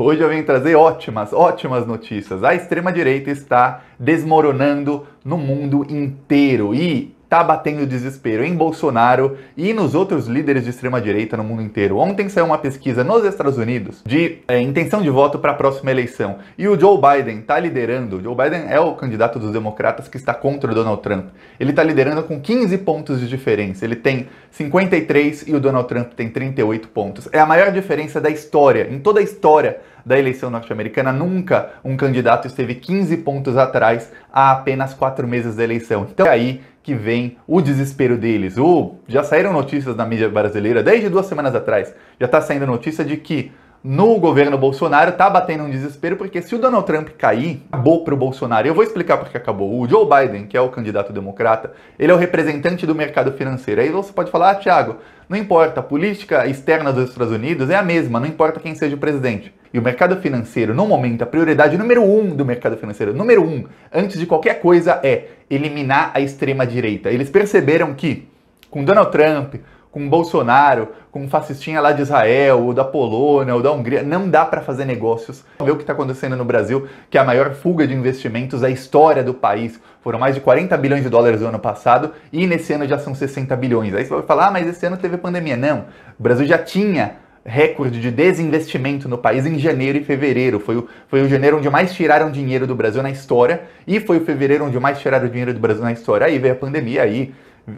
Hoje eu vim trazer ótimas, ótimas notícias. A extrema-direita está desmoronando no mundo inteiro e tá batendo desespero em Bolsonaro e nos outros líderes de extrema-direita no mundo inteiro. Ontem saiu uma pesquisa nos Estados Unidos de é, intenção de voto para a próxima eleição e o Joe Biden tá liderando. O Joe Biden é o candidato dos democratas que está contra o Donald Trump. Ele tá liderando com 15 pontos de diferença. Ele tem 53 e o Donald Trump tem 38 pontos. É a maior diferença da história, em toda a história da eleição norte-americana, nunca um candidato esteve 15 pontos atrás há apenas quatro meses da eleição. Então é aí que vem o desespero deles. O, já saíram notícias na mídia brasileira desde duas semanas atrás. Já está saindo notícia de que no governo Bolsonaro tá batendo um desespero, porque se o Donald Trump cair, acabou para o Bolsonaro. Eu vou explicar porque acabou. O Joe Biden, que é o candidato democrata, ele é o representante do mercado financeiro. Aí você pode falar, ah, Thiago, não importa, a política externa dos Estados Unidos é a mesma, não importa quem seja o presidente. E o mercado financeiro, no momento, a prioridade número um do mercado financeiro, número um, antes de qualquer coisa, é eliminar a extrema-direita. Eles perceberam que, com Donald Trump, com Bolsonaro, com um fascistinha lá de Israel, ou da Polônia, ou da Hungria. Não dá para fazer negócios. Vê o que está acontecendo no Brasil, que é a maior fuga de investimentos da história do país. Foram mais de 40 bilhões de dólares no ano passado e nesse ano já são 60 bilhões. Aí você vai falar, ah, mas esse ano teve pandemia. Não, o Brasil já tinha recorde de desinvestimento no país em janeiro e fevereiro. Foi o, foi o janeiro onde mais tiraram dinheiro do Brasil na história e foi o fevereiro onde mais tiraram dinheiro do Brasil na história. Aí veio a pandemia, aí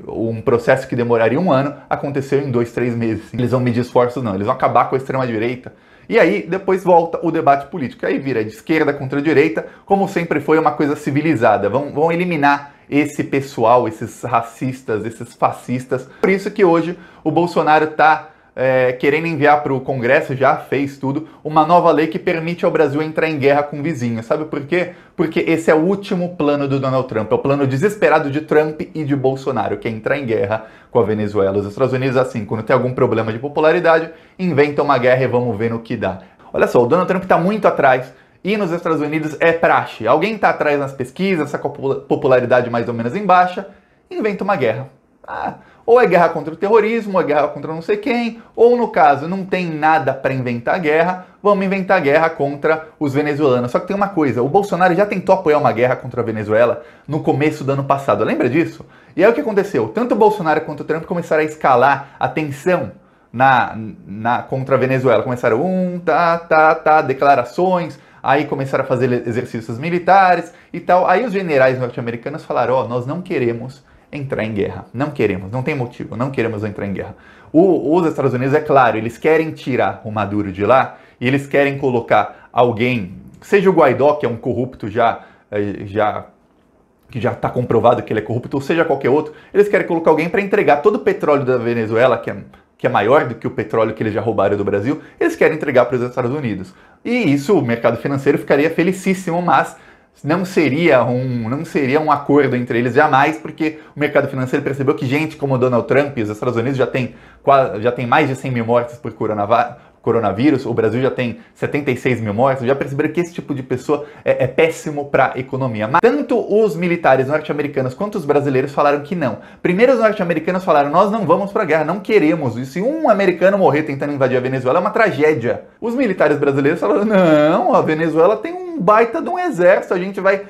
um processo que demoraria um ano aconteceu em dois, três meses. Assim, eles vão medir esforços, não. Eles vão acabar com a extrema-direita. E aí, depois volta o debate político. Aí vira de esquerda contra direita, como sempre foi uma coisa civilizada. Vão, vão eliminar esse pessoal, esses racistas, esses fascistas. Por isso que hoje o Bolsonaro está é, querendo enviar para o Congresso, já fez tudo, uma nova lei que permite ao Brasil entrar em guerra com o vizinho. Sabe por quê? Porque esse é o último plano do Donald Trump, é o plano desesperado de Trump e de Bolsonaro, que é entrar em guerra com a Venezuela. Os Estados Unidos, assim, quando tem algum problema de popularidade, inventam uma guerra e vamos ver no que dá. Olha só, o Donald Trump está muito atrás e nos Estados Unidos é praxe. Alguém está atrás nas pesquisas, com a popularidade mais ou menos em baixa, inventa uma guerra. Ah, ou é guerra contra o terrorismo, ou é guerra contra não sei quem, ou no caso, não tem nada para inventar guerra, vamos inventar guerra contra os venezuelanos. Só que tem uma coisa, o Bolsonaro já tentou apoiar uma guerra contra a Venezuela no começo do ano passado, lembra disso? E aí o que aconteceu? Tanto o Bolsonaro quanto o Trump começaram a escalar a tensão na, na contra a Venezuela. Começaram um, tá, tá, tá, declarações, aí começaram a fazer exercícios militares e tal. Aí os generais norte-americanos falaram, ó, oh, nós não queremos entrar em guerra. Não queremos, não tem motivo, não queremos entrar em guerra. O, os Estados Unidos, é claro, eles querem tirar o Maduro de lá e eles querem colocar alguém, seja o Guaidó, que é um corrupto já, eh, já que já está comprovado que ele é corrupto, ou seja qualquer outro, eles querem colocar alguém para entregar todo o petróleo da Venezuela, que é, que é maior do que o petróleo que eles já roubaram do Brasil, eles querem entregar para os Estados Unidos. E isso o mercado financeiro ficaria felicíssimo, mas não seria um não seria um acordo entre eles jamais, porque o mercado financeiro percebeu que gente como Donald Trump e os Estados Unidos já tem, já tem mais de 100 mil mortes por coronavírus, coronavírus, o Brasil já tem 76 mil mortos. já perceberam que esse tipo de pessoa é, é péssimo para a economia. Mas tanto os militares norte-americanos quanto os brasileiros falaram que não. Primeiro os norte-americanos falaram, nós não vamos para a guerra, não queremos isso. E um americano morrer tentando invadir a Venezuela é uma tragédia. Os militares brasileiros falaram, não, a Venezuela tem um baita de um exército, a gente vai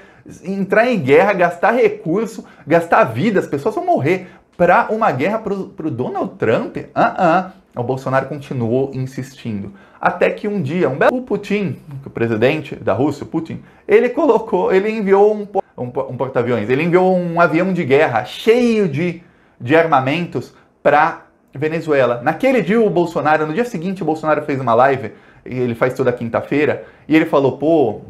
entrar em guerra, gastar recurso, gastar vida, as pessoas vão morrer para uma guerra para o Donald Trump? Ah, uh ah. -uh. O Bolsonaro continuou insistindo. Até que um dia, um belo o Putin, o presidente da Rússia, Putin, ele colocou, ele enviou um, um, um porta-aviões, ele enviou um avião de guerra cheio de, de armamentos para Venezuela. Naquele dia, o Bolsonaro, no dia seguinte, o Bolsonaro fez uma live, ele faz toda quinta-feira, e ele falou: pô,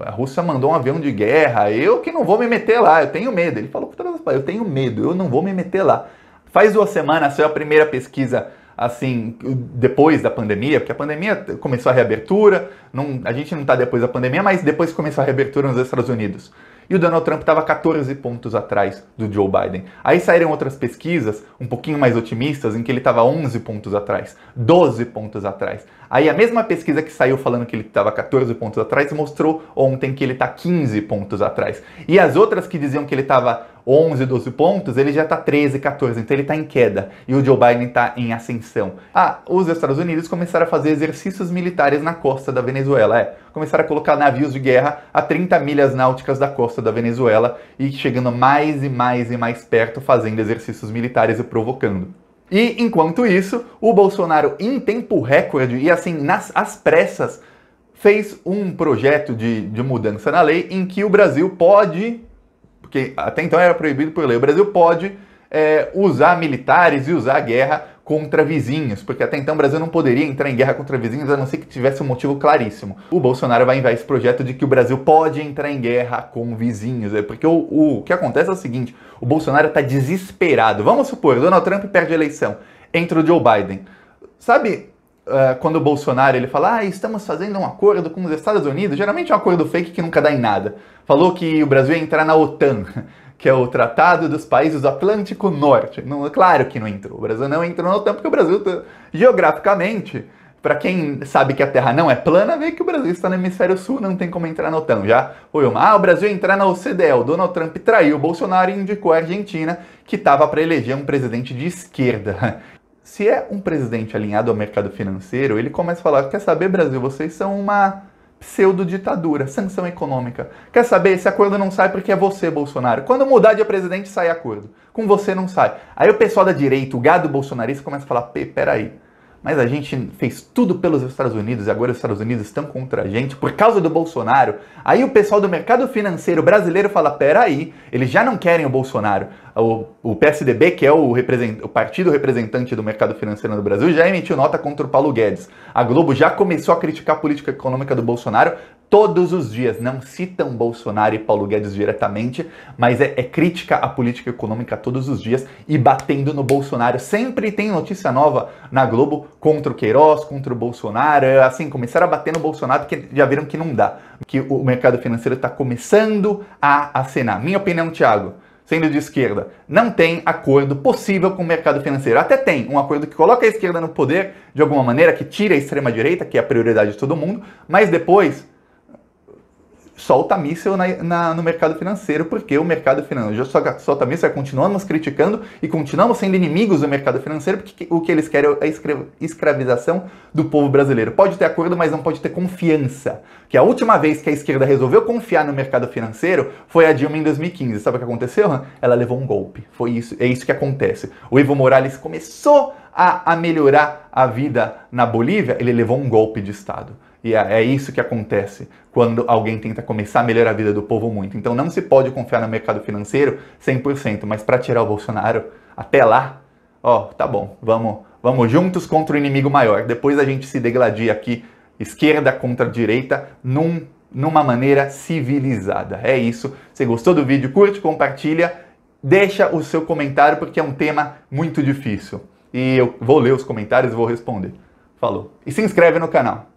a Rússia mandou um avião de guerra, eu que não vou me meter lá, eu tenho medo. Ele falou: eu tenho medo, eu não vou me meter lá. Faz duas semanas, saiu a primeira pesquisa assim, depois da pandemia, porque a pandemia começou a reabertura, não, a gente não está depois da pandemia, mas depois começou a reabertura nos Estados Unidos. E o Donald Trump estava 14 pontos atrás do Joe Biden. Aí saíram outras pesquisas, um pouquinho mais otimistas, em que ele estava 11 pontos atrás, 12 pontos atrás. Aí a mesma pesquisa que saiu falando que ele estava 14 pontos atrás mostrou ontem que ele está 15 pontos atrás. E as outras que diziam que ele estava 11, 12 pontos, ele já está 13, 14, então ele está em queda e o Joe Biden está em ascensão. Ah, os Estados Unidos começaram a fazer exercícios militares na costa da Venezuela, é, começaram a colocar navios de guerra a 30 milhas náuticas da costa da Venezuela e chegando mais e mais e mais perto fazendo exercícios militares e provocando. E enquanto isso, o Bolsonaro, em tempo recorde e assim, nas às pressas, fez um projeto de, de mudança na lei em que o Brasil pode, porque até então era proibido por lei, o Brasil pode é, usar militares e usar a guerra contra vizinhos, porque até então o Brasil não poderia entrar em guerra contra vizinhos a não ser que tivesse um motivo claríssimo. O Bolsonaro vai enviar esse projeto de que o Brasil pode entrar em guerra com vizinhos, é porque o, o, o que acontece é o seguinte: o Bolsonaro está desesperado. Vamos supor, Donald Trump perde a eleição, entra o Joe Biden. Sabe uh, quando o Bolsonaro ele fala, ah, estamos fazendo um acordo com os Estados Unidos? Geralmente é um acordo fake que nunca dá em nada. Falou que o Brasil ia entrar na OTAN que é o Tratado dos Países do Atlântico Norte. Não, é claro que não entrou. O Brasil não entrou no tempo porque o Brasil, tá, geograficamente, para quem sabe que a Terra não é plana, vê que o Brasil está no hemisfério sul, não tem como entrar no OTAN. Já foi uma. Ah, o Brasil entrar na OCDE. O Donald Trump traiu o Bolsonaro e indicou a Argentina, que estava para eleger um presidente de esquerda. Se é um presidente alinhado ao mercado financeiro, ele começa a falar: quer saber, Brasil, vocês são uma pseudo-ditadura, sanção econômica. Quer saber? Esse acordo não sai porque é você, Bolsonaro. Quando mudar de presidente, sai acordo. Com você não sai. Aí o pessoal da direita, o gado bolsonarista, começa a falar: Pê, peraí mas a gente fez tudo pelos Estados Unidos e agora os Estados Unidos estão contra a gente por causa do Bolsonaro. Aí o pessoal do mercado financeiro brasileiro fala: peraí, eles já não querem o Bolsonaro. O, o PSDB, que é o, o, partido representante do mercado financeiro no Brasil, já emitiu nota contra o Paulo Guedes. A Globo já começou a criticar a política econômica do Bolsonaro, todos os dias. Não citam Bolsonaro e Paulo Guedes diretamente, mas é, é, crítica à política econômica todos os dias e batendo no Bolsonaro. Sempre tem notícia nova na Globo contra o Queiroz, contra o Bolsonaro. Assim, começaram a bater no Bolsonaro porque já viram que não dá, que o mercado financeiro está começando a acenar. Minha opinião, Thiago. Sendo de esquerda, não tem acordo possível com o mercado financeiro. Até tem um acordo que coloca a esquerda no poder de alguma maneira, que tira a extrema-direita, que é a prioridade de todo mundo, mas depois solta míssil na, na, no mercado financeiro, porque o mercado financeiro solta míssil, continuamos criticando e continuamos sendo inimigos do mercado financeiro, porque o que eles querem é a escravização do povo brasileiro. Pode ter acordo, mas não pode ter confiança. Que a última vez que a esquerda resolveu confiar no mercado financeiro foi a Dilma em 2015. Sabe o que aconteceu? Ela levou um golpe. Foi isso, é isso que acontece. O Evo Morales começou a, a melhorar a vida na Bolívia, ele levou um golpe de Estado. E é, é isso que acontece quando alguém tenta começar a melhorar a vida do povo muito. Então não se pode confiar no mercado financeiro 100%, mas para tirar o Bolsonaro até lá, ó, tá bom, vamos, vamos juntos contra o inimigo maior. Depois a gente se degladia aqui, esquerda contra direita, num, numa maneira civilizada. É isso. Se gostou do vídeo, curte, compartilha, deixa o seu comentário porque é um tema muito difícil. E eu vou ler os comentários e vou responder. Falou. E se inscreve no canal.